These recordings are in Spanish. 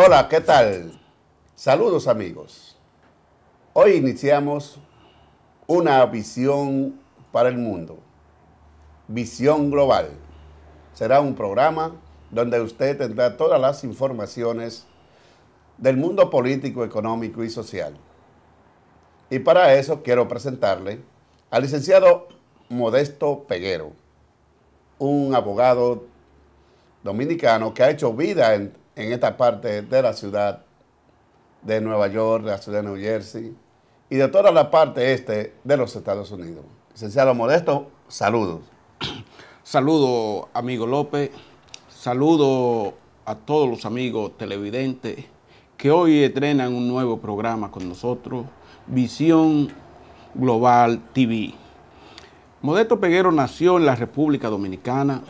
Hola, ¿qué tal? Saludos amigos. Hoy iniciamos una visión para el mundo, visión global. Será un programa donde usted tendrá todas las informaciones del mundo político, económico y social. Y para eso quiero presentarle al licenciado Modesto Peguero, un abogado dominicano que ha hecho vida en en esta parte de la ciudad de Nueva York, de la ciudad de New Jersey y de toda la parte este de los Estados Unidos. Licenciado Modesto, saludos. Saludos, amigo López. Saludos a todos los amigos televidentes que hoy estrenan un nuevo programa con nosotros, Visión Global TV. Modesto Peguero nació en la República Dominicana,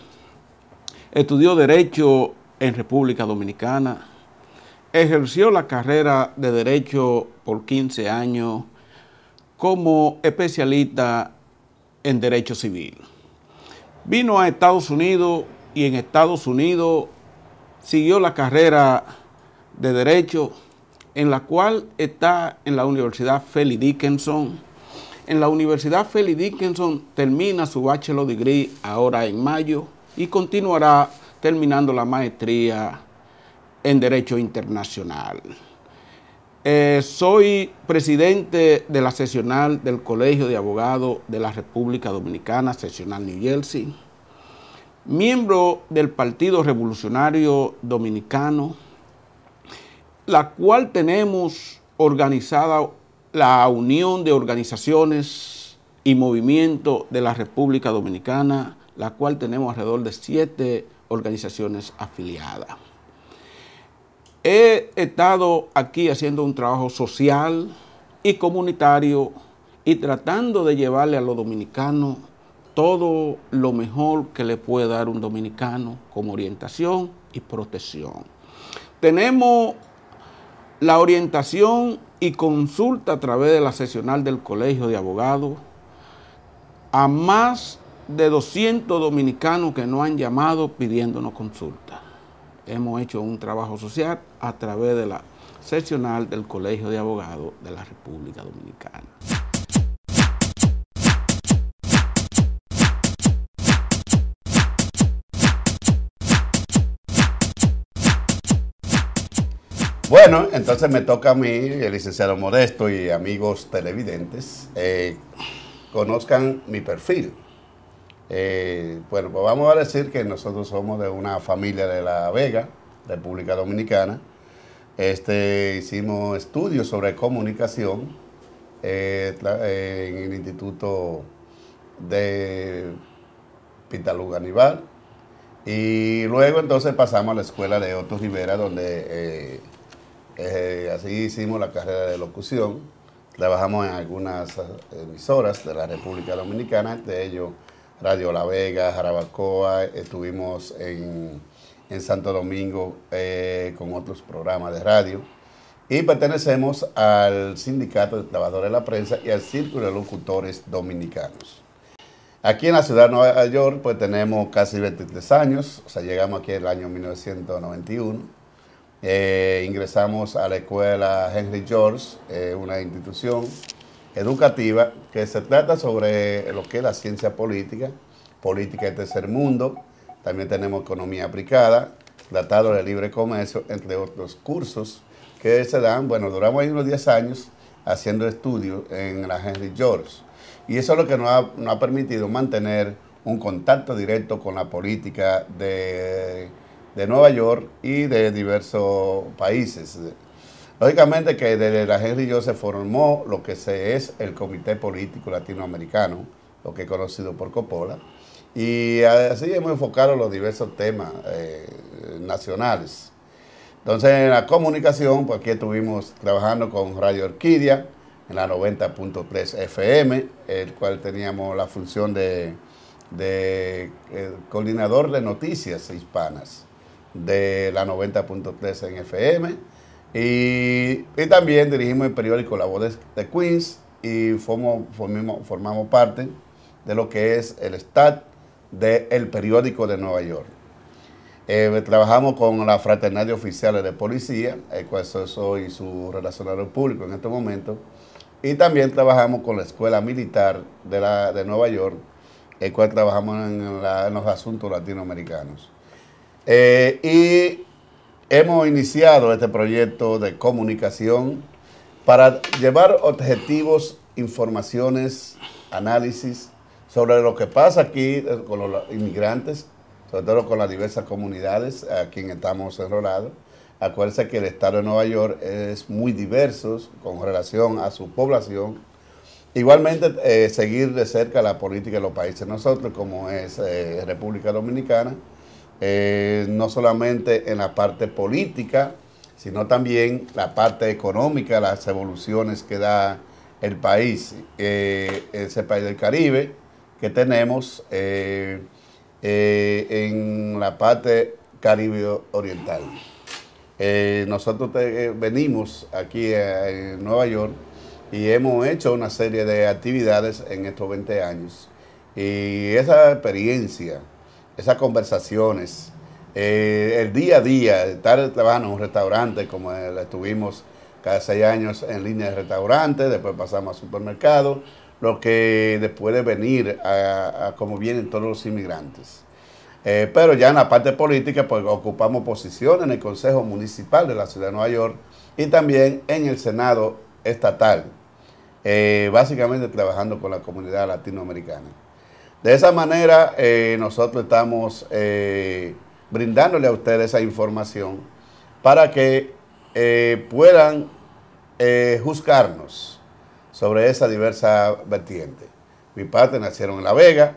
estudió Derecho en República Dominicana. Ejerció la carrera de Derecho por 15 años como especialista en Derecho Civil. Vino a Estados Unidos y en Estados Unidos siguió la carrera de Derecho en la cual está en la Universidad Feli Dickinson. En la Universidad Feli Dickinson termina su bachelor degree ahora en mayo y continuará terminando la maestría en Derecho Internacional. Eh, soy presidente de la sesional del Colegio de Abogados de la República Dominicana, sesional New Jersey, miembro del Partido Revolucionario Dominicano, la cual tenemos organizada la Unión de Organizaciones y Movimiento de la República Dominicana, la cual tenemos alrededor de siete organizaciones afiliadas. He estado aquí haciendo un trabajo social y comunitario y tratando de llevarle a los dominicanos todo lo mejor que le puede dar un dominicano como orientación y protección. Tenemos la orientación y consulta a través de la sesional del Colegio de Abogados a más de 200 dominicanos que no han llamado pidiéndonos consulta. Hemos hecho un trabajo social a través de la seccional del Colegio de Abogados de la República Dominicana. Bueno, entonces me toca a mí, el licenciado Modesto y amigos televidentes, eh, conozcan mi perfil. Eh, bueno, pues vamos a decir que nosotros somos de una familia de La Vega, República Dominicana. Este, hicimos estudios sobre comunicación eh, eh, en el Instituto de Pitalú Ganibal. Y luego entonces pasamos a la escuela de Otto Rivera, donde así hicimos la carrera de locución. Trabajamos en algunas emisoras de la República Dominicana, entre ellos Radio La Vega, Jarabacoa, estuvimos en, Santo Domingo eh, con otros programas de radio. Y pertenecemos al Sindicato de Trabajadores de la Prensa y al Círculo de Locutores Dominicanos. Aquí en la ciudad de Nueva York, pues tenemos casi 23 años, o sea, llegamos aquí en el año 1991. Eh, ingresamos a la escuela Henry George, eh, una institución educativa que se trata sobre lo que es la ciencia política, política del tercer mundo, también tenemos economía aplicada, tratado de libre comercio, entre otros cursos que se dan. Bueno, duramos ahí unos 10 años haciendo estudios en la Henry George y eso es lo que nos ha, permitido mantener un contacto directo con la política de, de Nueva York y de diversos países. Lógicamente que desde la Henry yo se formó lo que se es el Comité Político Latinoamericano, lo que es conocido por Coppola, y así hemos enfocado los diversos temas eh, nacionales. Entonces, en la comunicación, pues aquí estuvimos trabajando con Radio Orquídea en la 90.3 FM, el cual teníamos la función de, de eh, coordinador de noticias hispanas de la 90.3 en FM y, también dirigimos el periódico La Voz de, Queens y formamos, formamos parte de lo que es el stat del El periódico de Nueva York. Eh, trabajamos con la fraternidad de oficiales de policía, el cual soy su relacionado público en este momento, y también trabajamos con la escuela militar de, la, de Nueva York, el cual trabajamos en, los asuntos latinoamericanos. Eh, y hemos iniciado este proyecto de comunicación para llevar objetivos, informaciones, análisis sobre lo que pasa aquí eh, con los inmigrantes, sobre todo con las diversas comunidades a quienes estamos enrolados. Acuérdense que el estado de Nueva York es muy diverso con relación a su población. Igualmente, eh, seguir de cerca la política de los países nosotros, como es eh, República Dominicana, eh, no solamente en la parte política, sino también la parte económica, las evoluciones que da el país, eh, ese país del Caribe que tenemos eh, en la parte Caribe Oriental. nosotros venimos aquí a, Nueva York y hemos hecho una serie de actividades en estos 20 años. Y esa experiencia, esas conversaciones, eh, el día a día, estar trabajando en un restaurante como estuvimos cada seis años en línea de restaurante, después pasamos al supermercado, lo que después de venir a, como vienen todos los inmigrantes. Eh, pero ya en la parte política, pues ocupamos posición en el Consejo Municipal de la Ciudad de Nueva York y también en el Senado Estatal, eh, básicamente trabajando con la comunidad latinoamericana. De esa manera, eh, nosotros estamos eh, brindándole a ustedes esa información para que eh, puedan juzgarnos sobre esa diversa vertiente. Mi padre nacieron en La Vega,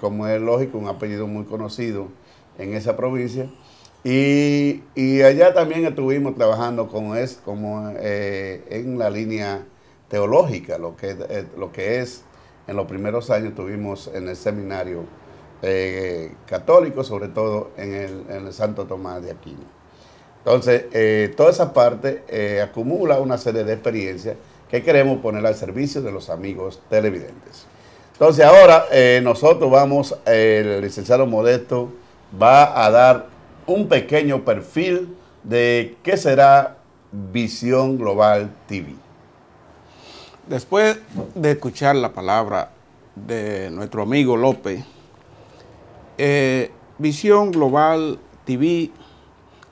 como es lógico, un apellido muy conocido en esa provincia. Y, allá también estuvimos trabajando con es, como, en la línea teológica, lo que es en los primeros años tuvimos en el seminario eh, católico, sobre todo en el, Santo Tomás de Aquino. Entonces, eh, toda esa parte eh, acumula una serie de experiencias que queremos poner al servicio de los amigos televidentes. Entonces, ahora nosotros vamos, el licenciado Modesto va a dar un pequeño perfil de qué será Visión Global TV. Después de escuchar la palabra de nuestro amigo López, eh, Visión Global TV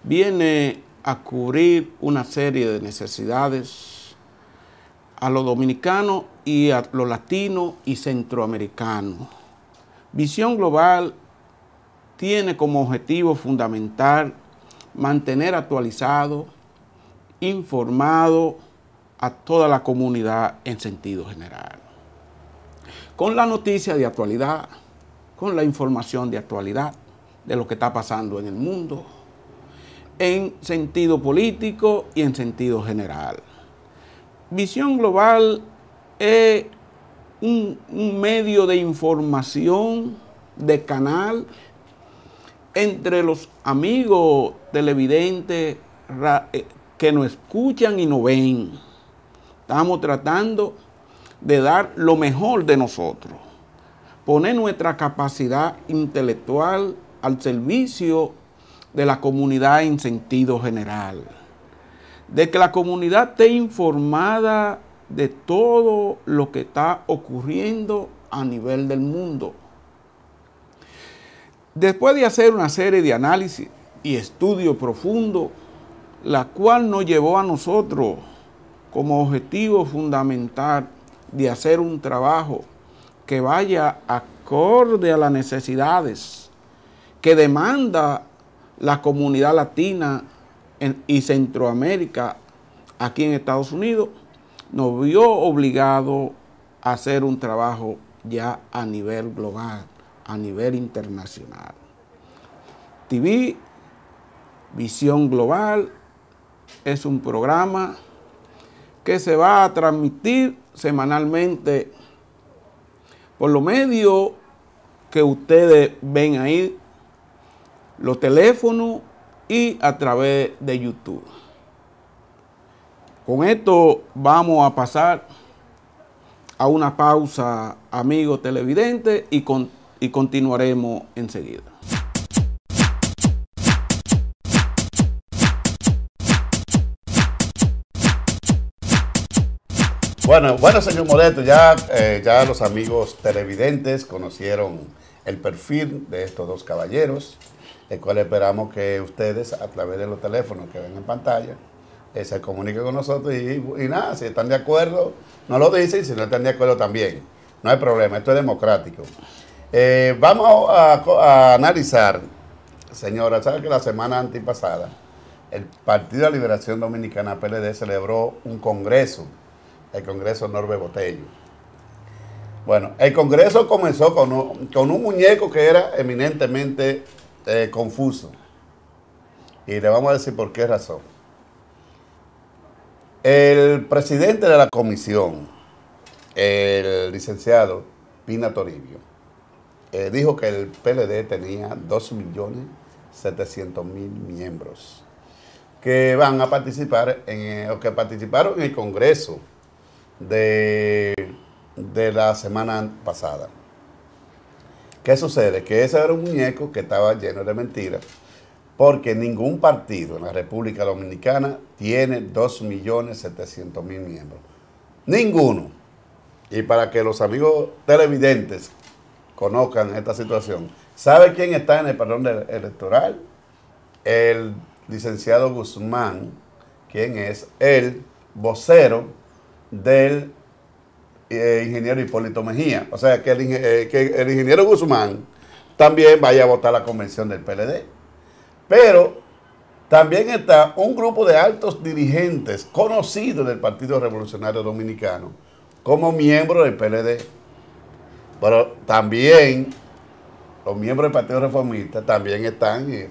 viene a cubrir una serie de necesidades a los dominicanos y a los latinos y centroamericanos. Visión Global tiene como objetivo fundamental mantener actualizado, informado, a toda la comunidad en sentido general. Con la noticia de actualidad, con la información de actualidad de lo que está pasando en el mundo, en sentido político y en sentido general. Visión Global es un, medio de información, de canal, entre los amigos televidentes eh, que nos escuchan y nos ven Estamos tratando de dar lo mejor de nosotros, poner nuestra capacidad intelectual al servicio de la comunidad en sentido general, de que la comunidad esté informada de todo lo que está ocurriendo a nivel del mundo. Después de hacer una serie de análisis y estudio profundo, la cual nos llevó a nosotros como objetivo fundamental de hacer un trabajo que vaya acorde a las necesidades que demanda la comunidad latina y Centroamérica aquí en Estados Unidos, nos vio obligado a hacer un trabajo ya a nivel global, a nivel internacional. TV Visión Global es un programa que se va a transmitir semanalmente por los medios que ustedes ven ahí, los teléfonos y a través de YouTube. Con esto vamos a pasar a una pausa, amigos televidentes, y, y continuaremos enseguida. Bueno, bueno, señor Moreto, ya, eh, ya los amigos televidentes conocieron el perfil de estos dos caballeros, el cual esperamos que ustedes, a través de los teléfonos que ven en pantalla, eh, se comuniquen con nosotros y, nada, si están de acuerdo, no lo dicen, si no están de acuerdo también. No hay problema, esto es democrático. Eh, vamos a, analizar, señora, ¿sabe que la semana antipasada el Partido de Liberación Dominicana, PLD, celebró un congreso el Congreso Norbe Botello. Bueno, el Congreso comenzó con un, muñeco que era eminentemente eh, confuso. Y le vamos a decir por qué razón. El presidente de la comisión, el licenciado Pina Toribio, eh, dijo que el PLD tenía 2.700.000 miembros que van a participar en, eh, o que participaron en el Congreso de, la semana pasada. ¿Qué sucede? Que ese era un muñeco que estaba lleno de mentiras, porque ningún partido en la República Dominicana tiene 2.700.000 miembros. Ninguno. Y para que los amigos televidentes conozcan esta situación, ¿sabe quién está en el padrón electoral? El licenciado Guzmán, quien es el vocero del eh, ingeniero Hipólito Mejía. O sea, eh, que el, ingeniero Guzmán también vaya a votar la convención del PLD. Pero también está un grupo de altos dirigentes conocidos del Partido Revolucionario Dominicano como miembro del PLD. Pero también los miembros del Partido Reformista también están en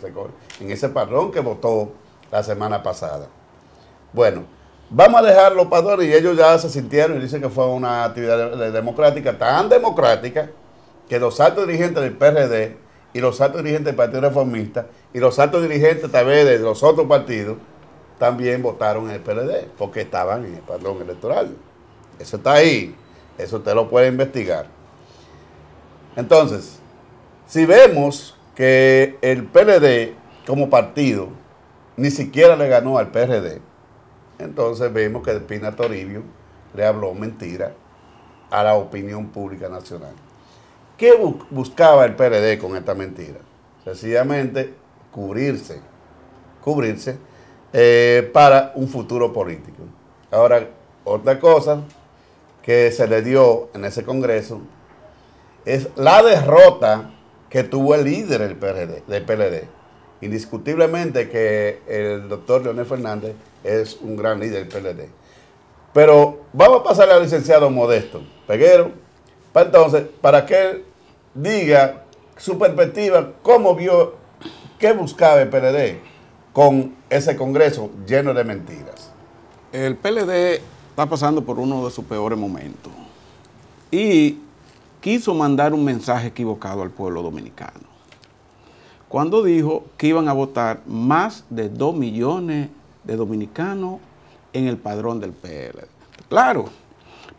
ese, en que votó la semana pasada. Bueno, Vamos a dejar los padrones y ellos ya se sintieron y dicen que fue una actividad democrática, tan democrática, que los altos dirigentes del PRD y los altos dirigentes del Partido Reformista y los altos dirigentes tal vez de los otros partidos también votaron en el PLD porque estaban en el padrón electoral. Eso está ahí, eso usted lo puede investigar. Entonces, si vemos que el PLD como partido ni siquiera le ganó al PRD, entonces vemos que Pina Toribio le habló mentira a la opinión pública nacional. ¿Qué buscaba el PRD con esta mentira? Sencillamente cubrirse, cubrirse eh, para un futuro político. Ahora, otra cosa que se le dio en ese Congreso es la derrota que tuvo el líder del PRD. Del PLD. Indiscutiblemente que el doctor Leonel Fernández es un gran líder del PLD. Pero vamos a pasarle al licenciado Modesto Peguero, para entonces, para que él diga su perspectiva, cómo vio, qué buscaba el PLD con ese Congreso lleno de mentiras. El PLD está pasando por uno de sus peores momentos y quiso mandar un mensaje equivocado al pueblo dominicano cuando dijo que iban a votar más de 2 millones de dominicanos en el padrón del PLD. Claro,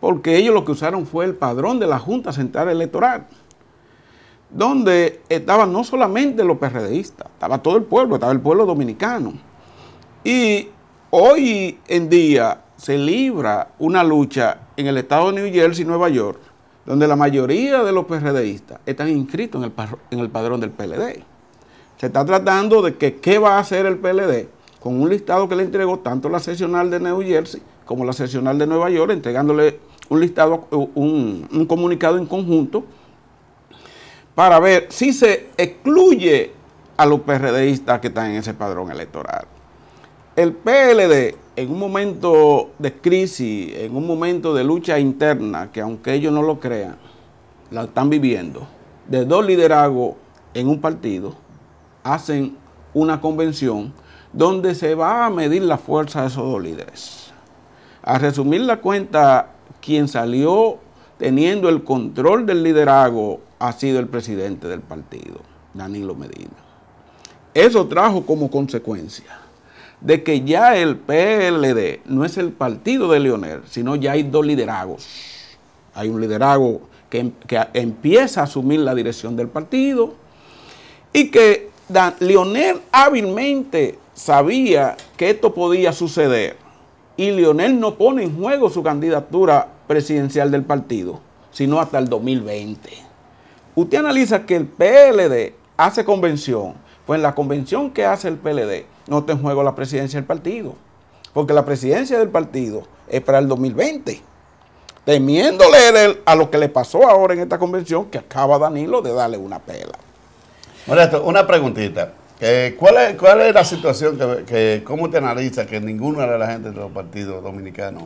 porque ellos lo que usaron fue el padrón de la Junta Central Electoral, donde estaban no solamente los PRDistas, estaba todo el pueblo, estaba el pueblo dominicano. Y hoy en día se libra una lucha en el estado de New Jersey, Nueva York, donde la mayoría de los PRDistas están inscritos en el, en el padrón del PLD. Se está tratando de que qué va a hacer el PLD con un listado que le entregó tanto la sesional de New Jersey como la seccional de Nueva York, entregándole un listado, un, un comunicado en conjunto para ver si se excluye a los PRDistas que están en ese padrón electoral. El PLD, en un momento de crisis, en un momento de lucha interna, que aunque ellos no lo crean, la están viviendo, de dos liderazgos en un partido, hacen una convención donde se va a medir la fuerza de esos dos líderes. A resumir la cuenta, quien salió teniendo el control del liderazgo ha sido el presidente del partido, Danilo Medina. Eso trajo como consecuencia de que ya el PLD no es el partido de Leonel, sino ya hay dos liderazgos. Hay un liderazgo que, em, que empieza a asumir la dirección del partido y que Leonel hábilmente sabía que esto podía suceder y Leonel no pone en juego su candidatura presidencial del partido, sino hasta el 2020. Usted analiza que el PLD hace convención, pues en la convención que hace el PLD no está en juego la presidencia del partido, porque la presidencia del partido es para el 2020. Temiéndole a lo que le pasó ahora en esta convención, que acaba Danilo de darle una pela esto una preguntita. Eh, ¿cuál, es, ¿Cuál es la situación que, cómo te analiza que ninguna de la gente de los partidos dominicanos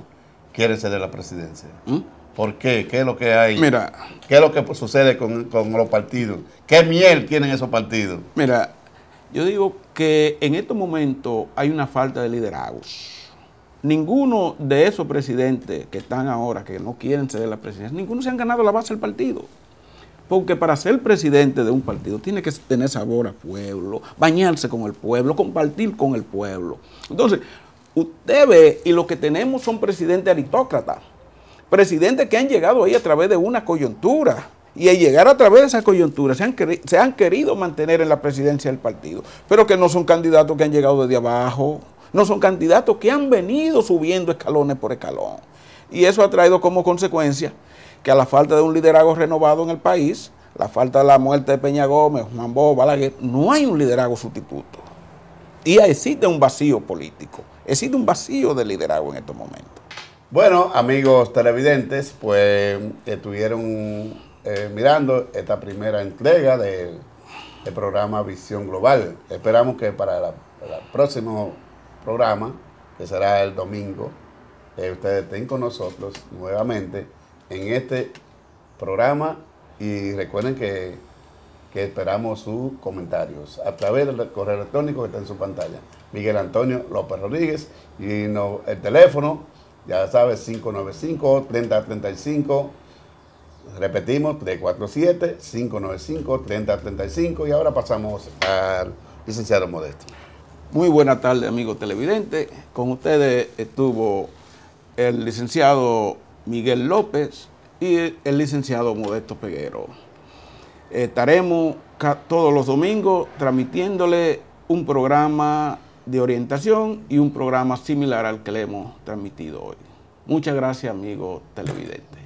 quiere ceder la presidencia? ¿Mm? ¿Por qué? ¿Qué es lo que hay? Mira. ¿Qué es lo que sucede con, los partidos? ¿Qué miel tienen esos partidos? Mira, yo digo que en estos momentos hay una falta de liderazgos ninguno de esos presidentes que están ahora, que no quieren ceder la presidencia, ninguno se han ganado la base del partido. Porque para ser presidente de un partido tiene que tener sabor a pueblo, bañarse con el pueblo, compartir con el pueblo. Entonces, usted ve y lo que tenemos son presidentes aristócratas, presidentes que han llegado ahí a través de una coyuntura. Y al llegar a través de esa coyuntura se han, se han querido mantener en la presidencia del partido, pero que no son candidatos que han llegado desde abajo, no son candidatos que han venido subiendo escalones por escalón. Y eso ha traído como consecuencia que a la falta de un liderazgo renovado en el país, la falta de la muerte de Peña Gómez, Juan Balaguer, no hay un liderazgo sustituto. Y existe un vacío político, existe un vacío de liderazgo en estos momentos. Bueno, amigos televidentes, pues estuvieron eh, mirando esta primera entrega del, programa Visión Global. Esperamos que para el próximo programa, que será el domingo, eh, ustedes estén con nosotros nuevamente en este programa y recuerden que, esperamos sus comentarios a través del correo electrónico que está en su pantalla. Miguel Antonio López Rodríguez y no, el teléfono, ya sabes, 595-3035. Repetimos, 347-595-3035 y ahora pasamos al licenciado Modesto. Muy buena tarde, amigos televidentes. Con ustedes estuvo el licenciado Miguel López y el licenciado Modesto Peguero. Estaremos todos los domingos transmitiéndole un programa de orientación y un programa similar al que le hemos transmitido hoy. Muchas gracias, amigos televidentes.